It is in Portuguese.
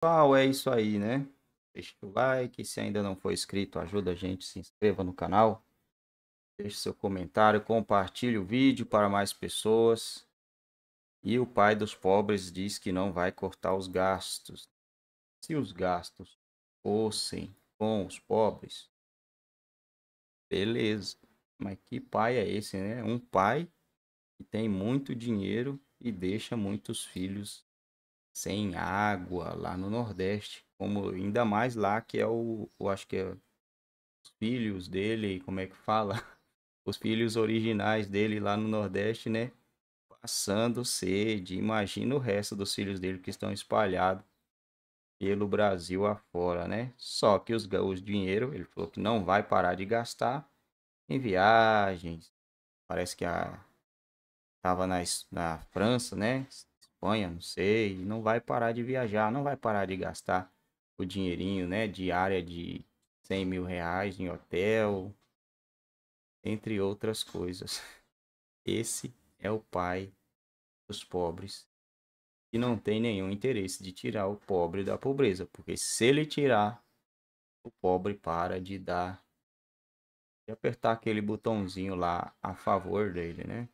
pessoal, é isso aí, né? Deixe o like, se ainda não for inscrito, ajuda a gente, se inscreva no canal. Deixe seu comentário, compartilhe o vídeo para mais pessoas. E o pai dos pobres diz que não vai cortar os gastos. Se os gastos fossem com os pobres, beleza. Mas que pai é esse, né? Um pai que tem muito dinheiro e deixa muitos filhos sem água lá no Nordeste, como ainda mais lá que é o, eu acho que é os filhos dele, como é que fala? Os filhos originais dele lá no Nordeste, né? Passando sede. Imagina o resto dos filhos dele que estão espalhados pelo Brasil afora, né? Só que os, os dinheiro, ele falou que não vai parar de gastar em viagens. Parece que a estava na, na França, né? Espanha, não sei, não vai parar de viajar, não vai parar de gastar o dinheirinho, né? Diária de 100 mil reais em hotel, entre outras coisas. Esse é o pai dos pobres e não tem nenhum interesse de tirar o pobre da pobreza, porque se ele tirar, o pobre para de dar, e apertar aquele botãozinho lá a favor dele, né?